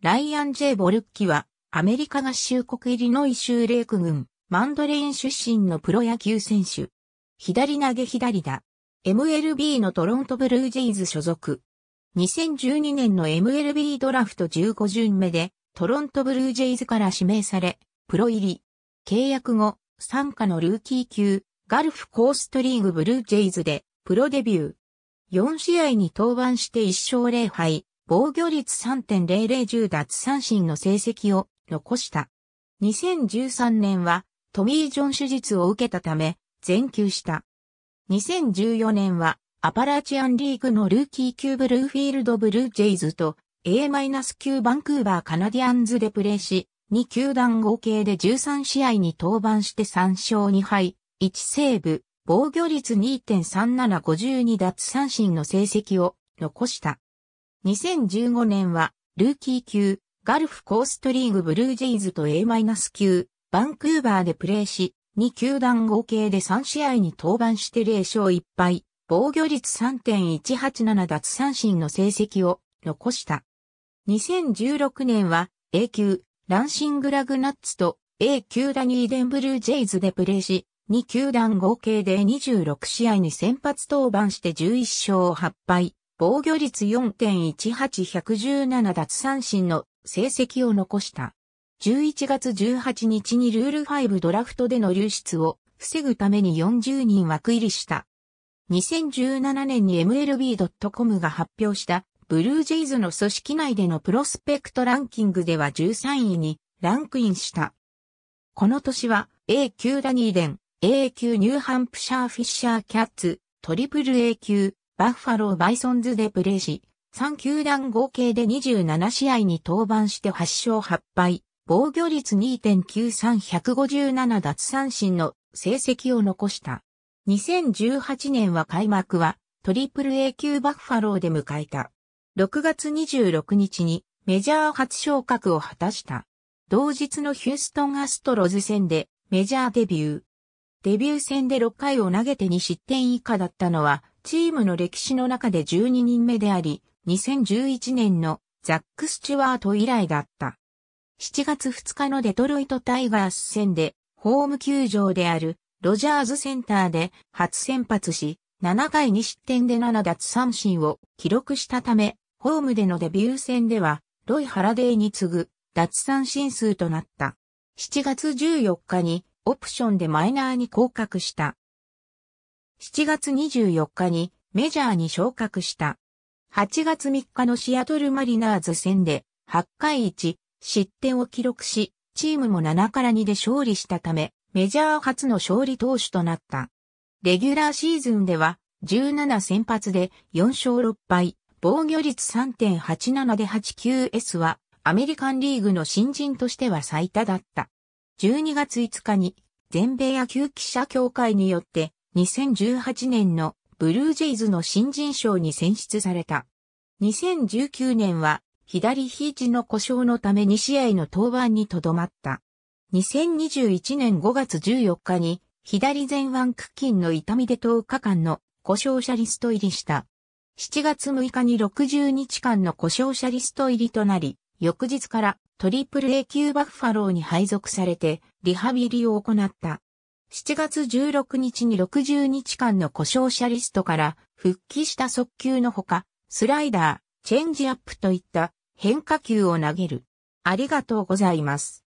ライアン・ジェイ・ボルッキは、アメリカ合衆国イリノイ州レーク郡、マンドレイン出身のプロ野球選手。左投げ左打。MLB のトロントブルージェイズ所属。2012年の MLB ドラフト15巡目で、トロントブルージェイズから指名され、プロ入り。契約後、参加のルーキー級、ガルフコーストリーグブルージェイズで、プロデビュー。4試合に登板して1勝0敗、防御率3.0010奪三振の成績を残した。2013年はトミー・ジョン手術を受けたため全休した。2014年はアパラチアンリーグのルーキー級ブルーフィールドブルージェイズと A-9 バンクーバーカナディアンズでプレーし、2球団合計で13試合に登板して3勝2敗、1セーブ、防御率2.3752奪三振の成績を残した。2015年は、ルーキー級、ガルフコーストリーグブルージェイズと A- 級、バンクーバーでプレーし、2球団合計で3試合に登板して0勝1敗、防御率3.187奪三振の成績を残した。2016年は A 級ランシングラグナッツと A 級ダニーデンブルージェイズでプレーし、2球団合計で26試合に先発登板して11勝8敗、防御率4.18117奪三振の成績を残した。11月18日にルール5ドラフトでの流出を防ぐために40人枠入りした。2017年に MLB.com が発表したブルージェイズの組織内でのプロスペクトランキングでは13位にランクインした。この年は A 級ダニーデン、A 級ニューハンプシャーフィッシャーキャッツ、トリプル A 級、バッファローバイソンズでプレーし、3球団合計で27試合に登板して8勝8敗、防御率2.93157奪三振の成績を残した。2018年は開幕はトリプル A 級バッファローで迎えた。6月26日にメジャー初昇格を果たした。同日のヒューストンアストロズ戦でメジャーデビュー。デビュー戦で6回を投げて2失点以下だったのはチームの歴史の中で12人目であり、2011年のザック・スチュワート以来だった。7月2日のデトロイト・タイガース戦で、ホーム球場であるロジャーズセンターで初先発し、7回2失点で7奪三振を記録したため、ホームでのデビュー戦では、ロイ・ハラデーに次ぐ奪三振数となった。7月14日にオプションでマイナーに降格した。7月24日にメジャーに昇格した。8月3日のシアトルマリナーズ戦で8回1失点を記録し、チームも7から2で勝利したため、メジャー初の勝利投手となった。レギュラーシーズンでは17先発で4勝6敗、防御率3.87で 89S はアメリカンリーグの新人としては最多だった。12月5日に全米野球記者協会によって2018年のブルージェイズの新人賞に選出された。2019年は左肘の故障のため2試合の登板にとどまった。2021年5月14日に左前腕屈筋の痛みで10日間の故障者リスト入りした。7月6日に60日間の故障者リスト入りとなり、翌日からトリプル A 級バッファローに配属されてリハビリを行った。7月16日に60日間の故障者リストから復帰した速球のほか、スライダー、チェンジアップといった変化球を投げる。ありがとうございます。